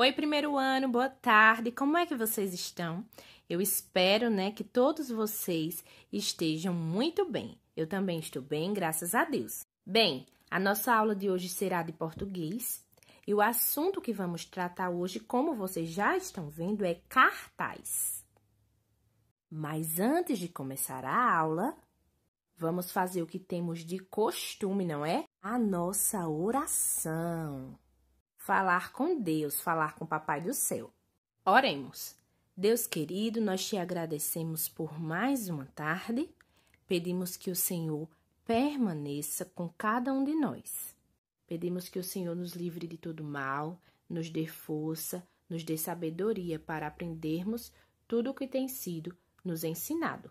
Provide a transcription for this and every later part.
Oi, primeiro ano, boa tarde. Como é que vocês estão? Eu espero, né, que todos vocês estejam muito bem. Eu também estou bem, graças a Deus. Bem, a nossa aula de hoje será de português. E o assunto que vamos tratar hoje, como vocês já estão vendo, é cartaz. Mas antes de começar a aula, vamos fazer o que temos de costume, não é? A nossa oração falar com Deus, falar com o Papai do Céu. Oremos. Deus querido, nós te agradecemos por mais uma tarde. Pedimos que o Senhor permaneça com cada um de nós. Pedimos que o Senhor nos livre de todo mal, nos dê força, nos dê sabedoria para aprendermos tudo o que tem sido nos ensinado.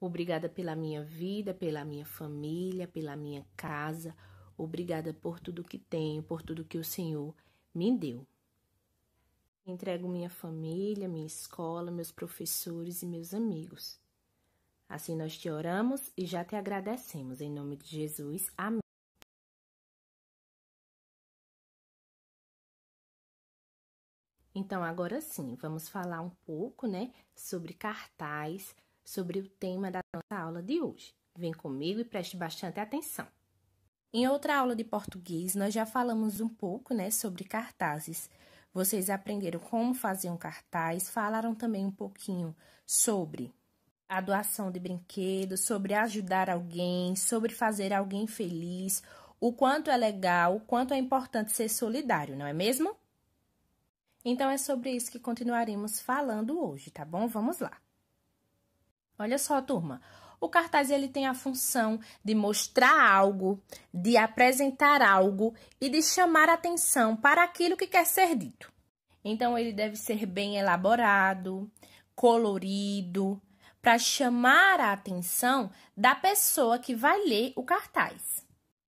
Obrigada pela minha vida, pela minha família, pela minha casa. Obrigada por tudo que tenho, por tudo que o Senhor me deu. Entrego minha família, minha escola, meus professores e meus amigos. Assim nós te oramos e já te agradecemos. Em nome de Jesus. Amém. Então, agora sim, vamos falar um pouco, né, sobre cartaz, sobre o tema da nossa aula de hoje. Vem comigo e preste bastante atenção. Em outra aula de português, nós já falamos um pouco né, sobre cartazes. Vocês aprenderam como fazer um cartaz, falaram também um pouquinho sobre a doação de brinquedos, sobre ajudar alguém, sobre fazer alguém feliz, o quanto é legal, o quanto é importante ser solidário, não é mesmo? Então é sobre isso que continuaremos falando hoje, tá bom? Vamos lá. Olha só, turma. O cartaz ele tem a função de mostrar algo, de apresentar algo e de chamar atenção para aquilo que quer ser dito. Então ele deve ser bem elaborado, colorido, para chamar a atenção da pessoa que vai ler o cartaz.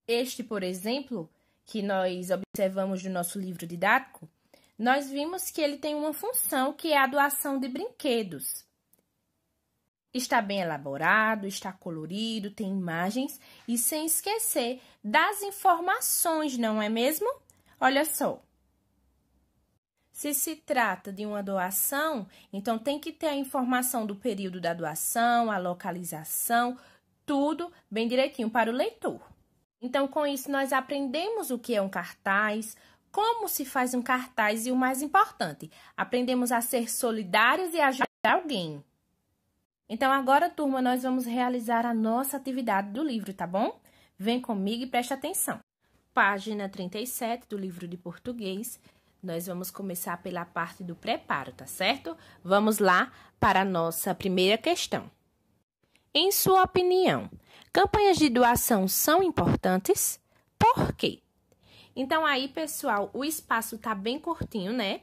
Este, por exemplo, que nós observamos no nosso livro didático, nós vimos que ele tem uma função que é a doação de brinquedos Está bem elaborado, está colorido, tem imagens e sem esquecer das informações, não é mesmo? Olha só. Se se trata de uma doação, então tem que ter a informação do período da doação, a localização, tudo bem direitinho para o leitor. Então, com isso, nós aprendemos o que é um cartaz, como se faz um cartaz e o mais importante, aprendemos a ser solidários e ajudar alguém. Então, agora, turma, nós vamos realizar a nossa atividade do livro, tá bom? Vem comigo e preste atenção. Página 37 do livro de português. Nós vamos começar pela parte do preparo, tá certo? Vamos lá para a nossa primeira questão. Em sua opinião, campanhas de doação são importantes? Por quê? Então, aí, pessoal, o espaço tá bem curtinho, né?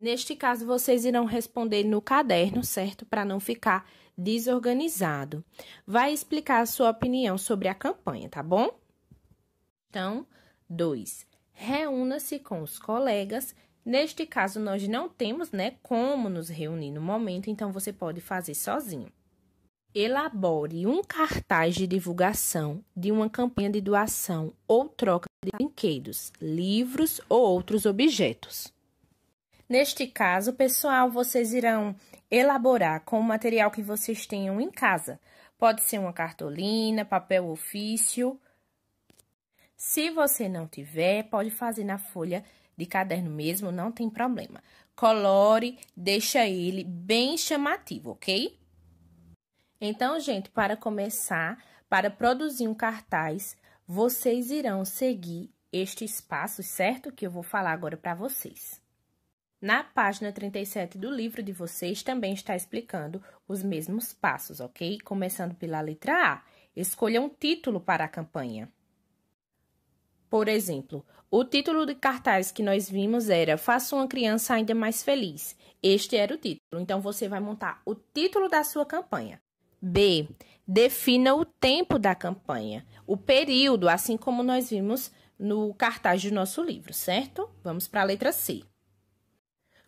Neste caso, vocês irão responder no caderno, certo? Para não ficar desorganizado. Vai explicar a sua opinião sobre a campanha, tá bom? Então, 2. Reúna-se com os colegas. Neste caso, nós não temos né, como nos reunir no momento, então você pode fazer sozinho. Elabore um cartaz de divulgação de uma campanha de doação ou troca de brinquedos, livros ou outros objetos. Neste caso, pessoal, vocês irão elaborar com o material que vocês tenham em casa. Pode ser uma cartolina, papel ofício. Se você não tiver, pode fazer na folha de caderno mesmo, não tem problema. Colore, deixa ele bem chamativo, ok? Então, gente, para começar, para produzir um cartaz, vocês irão seguir estes passos, certo? Que eu vou falar agora para vocês. Na página 37 do livro de vocês também está explicando os mesmos passos, ok? Começando pela letra A. Escolha um título para a campanha. Por exemplo, o título de cartaz que nós vimos era Faça uma criança ainda mais feliz. Este era o título. Então, você vai montar o título da sua campanha. B. Defina o tempo da campanha, o período, assim como nós vimos no cartaz do nosso livro, certo? Vamos para a letra C.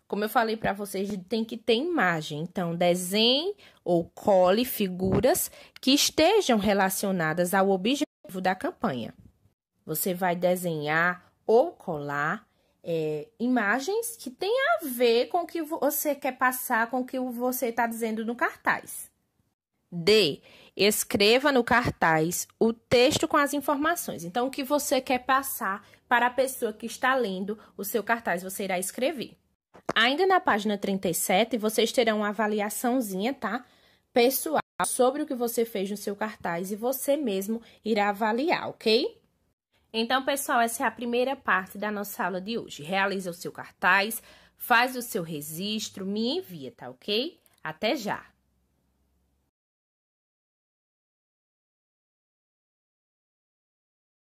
Como eu falei para vocês, tem que ter imagem. Então, desenhe ou cole figuras que estejam relacionadas ao objetivo da campanha. Você vai desenhar ou colar é, imagens que têm a ver com o que você quer passar, com o que você está dizendo no cartaz. D. Escreva no cartaz o texto com as informações. Então, o que você quer passar para a pessoa que está lendo o seu cartaz, você irá escrever. Ainda na página 37, vocês terão uma avaliaçãozinha, tá? Pessoal, sobre o que você fez no seu cartaz e você mesmo irá avaliar, ok? Então, pessoal, essa é a primeira parte da nossa aula de hoje. Realiza o seu cartaz, faz o seu registro, me envia, tá ok? Até já!